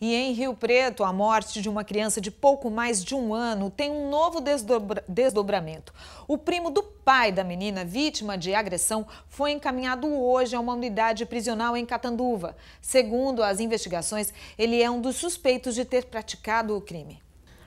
E em Rio Preto, a morte de uma criança de pouco mais de um ano tem um novo desdobra desdobramento. O primo do pai da menina vítima de agressão foi encaminhado hoje a uma unidade prisional em Catanduva. Segundo as investigações, ele é um dos suspeitos de ter praticado o crime.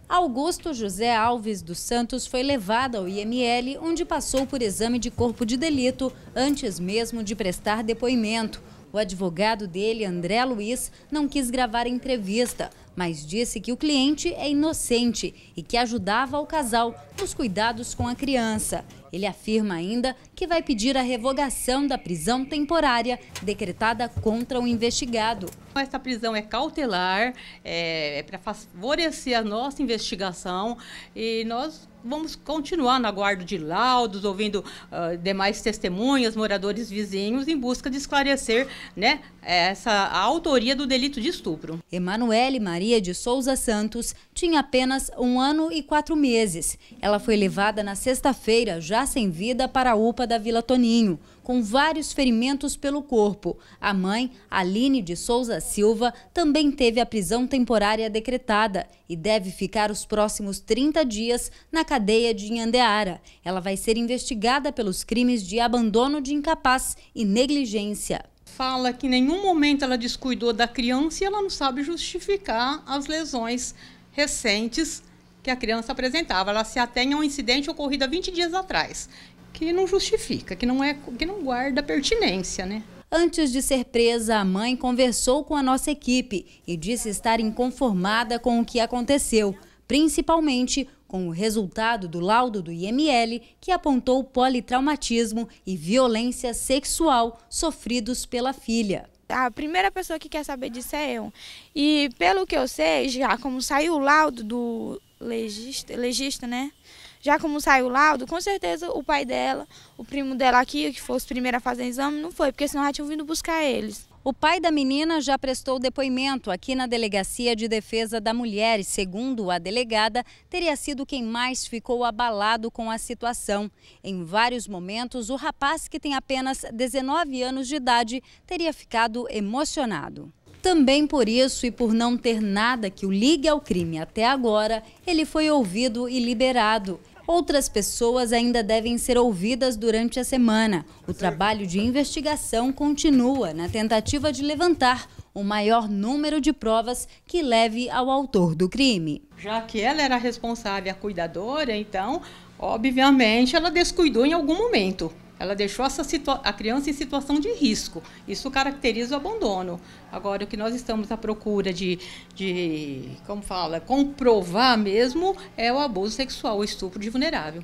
Augusto José Alves dos Santos foi levado ao IML, onde passou por exame de corpo de delito antes mesmo de prestar depoimento. O advogado dele, André Luiz, não quis gravar a entrevista, mas disse que o cliente é inocente e que ajudava o casal nos cuidados com a criança. Ele afirma ainda que vai pedir a revogação da prisão temporária decretada contra o investigado. Essa prisão é cautelar, é, é para favorecer a nossa investigação e nós vamos continuar no aguardo de laudos, ouvindo uh, demais testemunhas, moradores vizinhos, em busca de esclarecer né, essa, a autoria do delito de estupro. Emanuele Maria de Souza Santos tinha apenas um ano e quatro meses. Ela foi levada na sexta-feira, já sem vida, para a UPA da Vila Toninho, com vários ferimentos pelo corpo. A mãe, Aline de Souza Silva, também teve a prisão temporária decretada e deve ficar os próximos 30 dias na cadeia de Inhandeara. Ela vai ser investigada pelos crimes de abandono de incapaz e negligência fala que em nenhum momento ela descuidou da criança e ela não sabe justificar as lesões recentes que a criança apresentava. Ela se atém a um incidente ocorrido há 20 dias atrás que não justifica, que não é que não guarda pertinência, né? Antes de ser presa, a mãe conversou com a nossa equipe e disse estar inconformada com o que aconteceu, principalmente com o resultado do laudo do IML, que apontou politraumatismo e violência sexual sofridos pela filha. A primeira pessoa que quer saber disso é eu. E pelo que eu sei, já como saiu o laudo do legista, legista né? Já como saiu o laudo, com certeza o pai dela, o primo dela aqui, que fosse primeiro a fazer exame, não foi, porque senão já tinham vindo buscar eles. O pai da menina já prestou depoimento aqui na Delegacia de Defesa da Mulher e, segundo a delegada, teria sido quem mais ficou abalado com a situação. Em vários momentos, o rapaz, que tem apenas 19 anos de idade, teria ficado emocionado. Também por isso e por não ter nada que o ligue ao crime até agora, ele foi ouvido e liberado. Outras pessoas ainda devem ser ouvidas durante a semana. O trabalho de investigação continua na tentativa de levantar o maior número de provas que leve ao autor do crime. Já que ela era responsável, a cuidadora, então, obviamente, ela descuidou em algum momento. Ela deixou essa a criança em situação de risco. Isso caracteriza o abandono. Agora, o que nós estamos à procura de, de como fala, comprovar mesmo é o abuso sexual, o estupro de vulnerável.